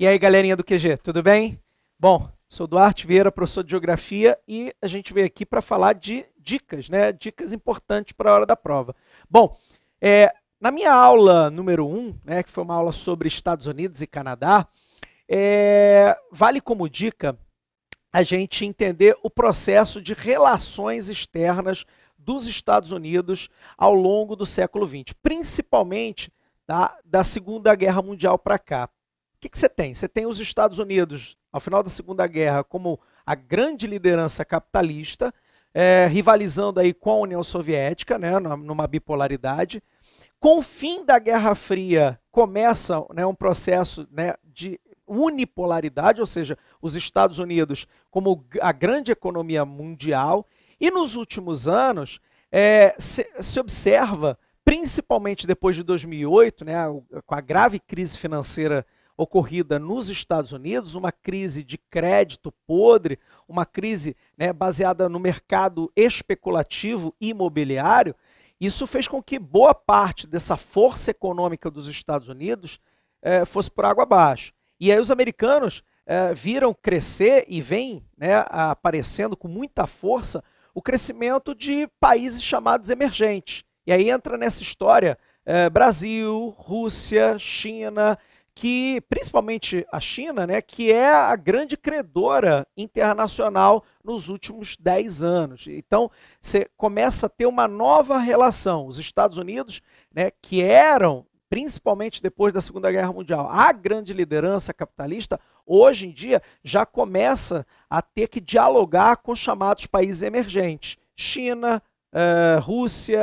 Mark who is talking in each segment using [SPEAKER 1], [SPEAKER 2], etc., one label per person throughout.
[SPEAKER 1] E aí, galerinha do QG, tudo bem? Bom, sou Duarte Vieira, professor de Geografia, e a gente veio aqui para falar de dicas, né? Dicas importantes para a hora da prova. Bom, é, na minha aula número 1, um, né, que foi uma aula sobre Estados Unidos e Canadá, é, vale como dica a gente entender o processo de relações externas dos Estados Unidos ao longo do século XX, principalmente da Segunda Guerra Mundial para cá que, que você tem? Você tem os Estados Unidos, ao final da Segunda Guerra, como a grande liderança capitalista, é, rivalizando aí com a União Soviética, né, numa bipolaridade. Com o fim da Guerra Fria, começa né, um processo né, de unipolaridade, ou seja, os Estados Unidos como a grande economia mundial. E nos últimos anos, é, se, se, observa, principalmente depois de 2008, né, com a grave crise financeira ocorrida nos Estados Unidos, uma crise de crédito podre, uma crise né, baseada no mercado especulativo imobiliário, isso fez com que boa parte dessa força econômica dos Estados Unidos eh, fosse por água abaixo. E aí os americanos eh, viram crescer e vem né, aparecendo com muita força o crescimento de países chamados emergentes. E aí entra nessa história eh, Brasil, Rússia, China, que principalmente a China, né, que é a grande credora internacional nos últimos 10 anos. Então, você começa a ter uma nova relação. Os Estados Unidos, né, que eram, principalmente depois da Segunda Guerra Mundial, a grande liderança capitalista, hoje em dia já começa a ter que dialogar com os chamados países emergentes. China, eh, Rússia,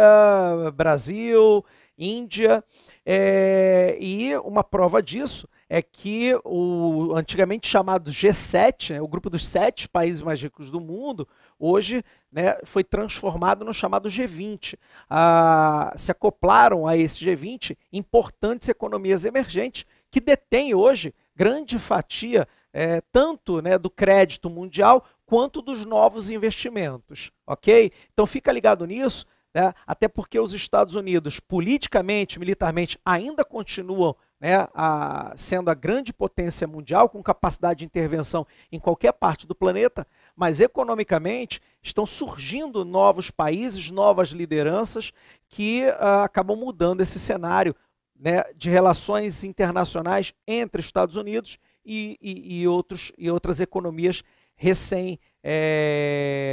[SPEAKER 1] Brasil, Índia. É, e uma prova disso é que o antigamente chamado G7, né, o grupo dos sete países mais ricos do mundo, hoje né, foi transformado no chamado G20. Ah, se acoplaram a esse G20 importantes economias emergentes que detêm hoje grande fatia é, tanto né, do crédito mundial quanto dos novos investimentos, ok? Então fica ligado nisso. Né? Até porque os Estados Unidos, politicamente, militarmente, ainda continuam né, a, sendo a grande potência mundial, com capacidade de intervenção em qualquer parte do planeta, mas economicamente estão surgindo novos países, novas lideranças que uh, acabam mudando esse cenário né, de relações internacionais entre Estados Unidos e, e, e outros, e outras economias recém é,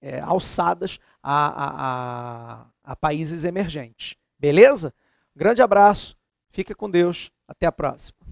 [SPEAKER 1] é, alçadas a, a, a, a países emergentes. Beleza? Um grande abraço, fica com Deus, até a próxima.